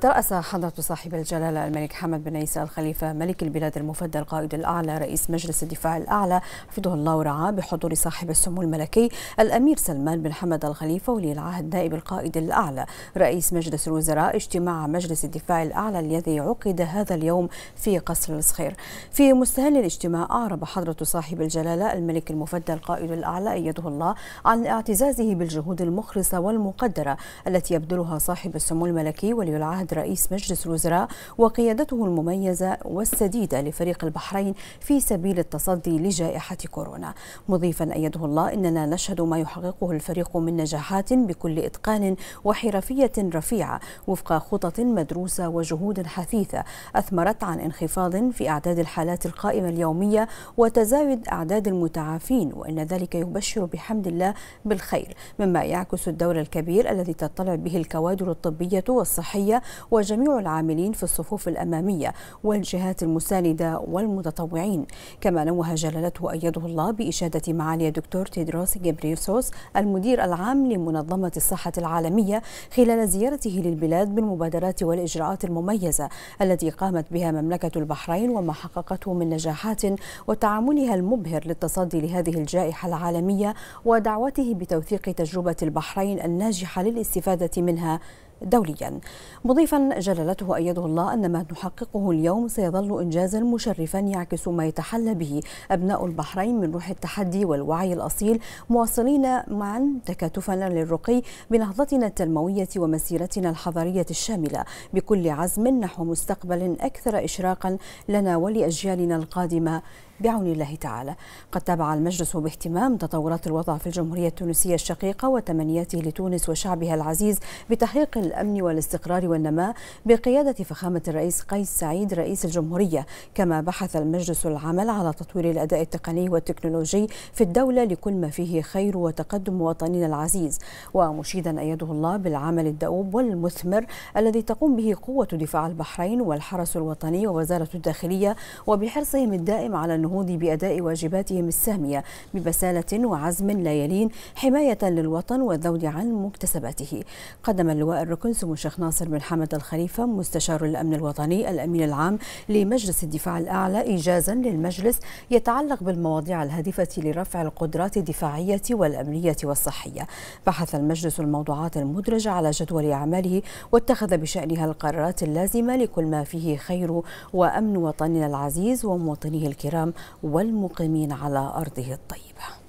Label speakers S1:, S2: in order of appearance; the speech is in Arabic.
S1: ترأس حضرة صاحب الجلالة الملك حمد بن عيسى الخليفة ملك البلاد المفدى القائد الأعلى رئيس مجلس الدفاع الأعلى حفظه الله ورعاه بحضور صاحب السمو الملكي الأمير سلمان بن حمد الخليفة ولي العهد نائب القائد الأعلى رئيس مجلس الوزراء اجتماع مجلس الدفاع الأعلى الذي عقد هذا اليوم في قصر الصخير في مستهل الاجتماع أعرب حضرة صاحب الجلالة الملك المفدى القائد الأعلى أيده الله عن اعتزازه بالجهود المخلصة والمقدرة التي يبذلها صاحب السمو الملكي ولي العهد عهد رئيس مجلس الوزراء وقيادته المميزة والسديدة لفريق البحرين في سبيل التصدي لجائحة كورونا مضيفا أيده الله إننا نشهد ما يحققه الفريق من نجاحات بكل إتقان وحرفية رفيعة وفق خطط مدروسة وجهود حثيثة أثمرت عن انخفاض في أعداد الحالات القائمة اليومية وتزايد أعداد المتعافين وإن ذلك يبشر بحمد الله بالخير مما يعكس الدور الكبير الذي تطلع به الكوادر الطبية والصحية وجميع العاملين في الصفوف الأمامية والجهات المساندة والمتطوعين كما نوه جلالته أيده الله بإشادة معالي الدكتور تيدروس جبريسوس المدير العام لمنظمة الصحة العالمية خلال زيارته للبلاد بالمبادرات والإجراءات المميزة التي قامت بها مملكة البحرين وما حققته من نجاحات وتعاملها المبهر للتصدي لهذه الجائحة العالمية ودعوته بتوثيق تجربة البحرين الناجحة للاستفادة منها دوليا مضيفا جلالته أيده الله أن ما نحققه اليوم سيظل إنجازا مشرفا يعكس ما يتحلى به أبناء البحرين من روح التحدي والوعي الأصيل مواصلين معا تكاتفنا للرقي بنهضتنا التنموية ومسيرتنا الحضارية الشاملة بكل عزم نحو مستقبل أكثر إشراقا لنا ولأجيالنا القادمة بعون الله تعالى قد تابع المجلس باهتمام تطورات الوضع في الجمهورية التونسية الشقيقة وتمنياته لتونس وشعبها العزيز بتحقيق الأمن والاستقرار والنماء بقيادة فخامة الرئيس قيس سعيد رئيس الجمهورية كما بحث المجلس العمل على تطوير الأداء التقني والتكنولوجي في الدولة لكل ما فيه خير وتقدم مواطنينا العزيز ومشيدا أيده الله بالعمل الدؤوب والمثمر الذي تقوم به قوة دفاع البحرين والحرس الوطني ووزارة الداخلية وبحرصهم الدائم على النهوض بأداء واجباتهم السامية ببسالة وعزم لا يلين حماية للوطن والذود عن مكتسباته قدم اللواء الركن سمو الشيخ ناصر بن حمد الخليفة مستشار الأمن الوطني الأمين العام لمجلس الدفاع الأعلى إيجازا للمجلس يتعلق بالمواضيع الهادفة لرفع القدرات الدفاعية والأمنية والصحية بحث المجلس الموضوعات المدرجة على جدول أعماله واتخذ بشأنها القرارات اللازمة لكل ما فيه خير وأمن وطننا العزيز ومواطنيه الكرام والمقيمين على أرضه الطيبة